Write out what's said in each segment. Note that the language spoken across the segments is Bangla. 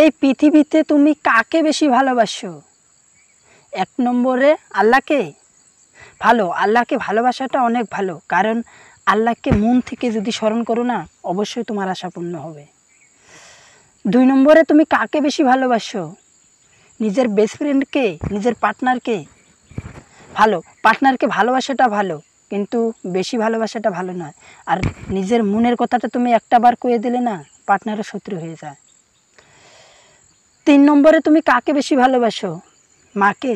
এই পৃথিবীতে তুমি কাকে বেশি ভালোবাসো এক নম্বরে আল্লাহকে ভালো আল্লাহকে ভালোবাসাটা অনেক ভালো কারণ আল্লাহকে মন থেকে যদি স্মরণ করো না অবশ্যই তোমার আশাপূর্ণ হবে দুই নম্বরে তুমি কাকে বেশি ভালোবাসো নিজের বেস্ট ফ্রেন্ডকে নিজের পার্টনারকে ভালো পার্টনারকে ভালোবাসাটা ভালো কিন্তু বেশি ভালোবাসাটা ভালো নয় আর নিজের মনের কথাটা তুমি একটা বার কয়ে দিলে না পার্টনারও শত্রু হয়ে যায় তিন নম্বরে তুমি কাকে বেশি ভালোবাসো মাকে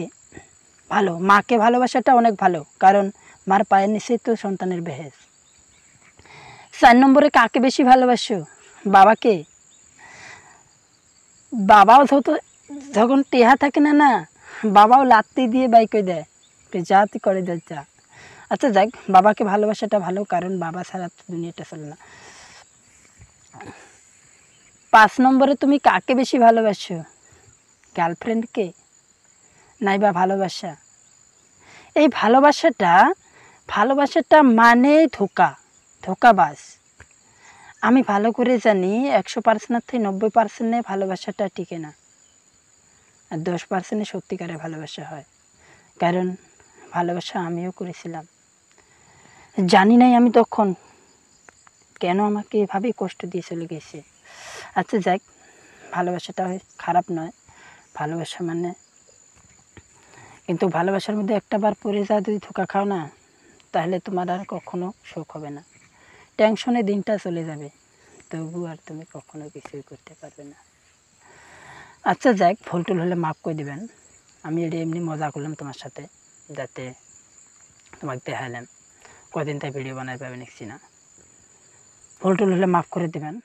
ভালো মাকে ভালোবাসাটা অনেক ভালো কারণ মার পায়ের নিচেই তো সন্তানের বেহেজ চার নম্বরে কাকে বেশি ভালোবাসো বাবাকে বাবাও তো যখন টেহা থাকে না না বাবাও লাত্তি দিয়ে বাইকে দেয় যা তুই করে দেয় যা আচ্ছা যাক বাবাকে ভালোবাসাটা ভালো কারণ বাবা ছাড়া দুনিয়াটা চলে না পাঁচ নম্বরে তুমি কাকে বেশি ভালোবাসো গার্লফ্রেন্ডকে নাইবা ভালোবাসা এই ভালোবাসাটা ভালোবাসাটা মানে ধোকা ধোকাবাস আমি ভালো করে জানি একশো পার্সেন্টের থেকে নব্বই পার্সেন্টে ভালোবাসাটা টিকে না আর দশ পার্সেন্টে সত্যিকারে ভালোবাসা হয় কারণ ভালোবাসা আমিও করেছিলাম জানি নাই আমি তখন কেন আমাকে এভাবেই কষ্ট দিয়ে চলে গেছে আচ্ছা যাক ভালোবাসাটা খারাপ নয় ভালোবাসা মানে কিন্তু ভালোবাসার মধ্যে একটাবার পরে যা যদি ধোকা খাও না তাহলে তোমার আর কখনো শোক হবে না টেনশনে দিনটা চলে যাবে তবু আর তুমি কখনো কিছুই করতে পারবে না আচ্ছা যাক ভুল টুল হলে মাফ করে দেবেন আমি এটা এমনি মজা করলাম তোমার সাথে যাতে তোমাকে দেখালাম কদিন তাই ভিডিও বানাই পাবে নিচ্ছি না ভুল টুল হলে মাফ করে দেবেন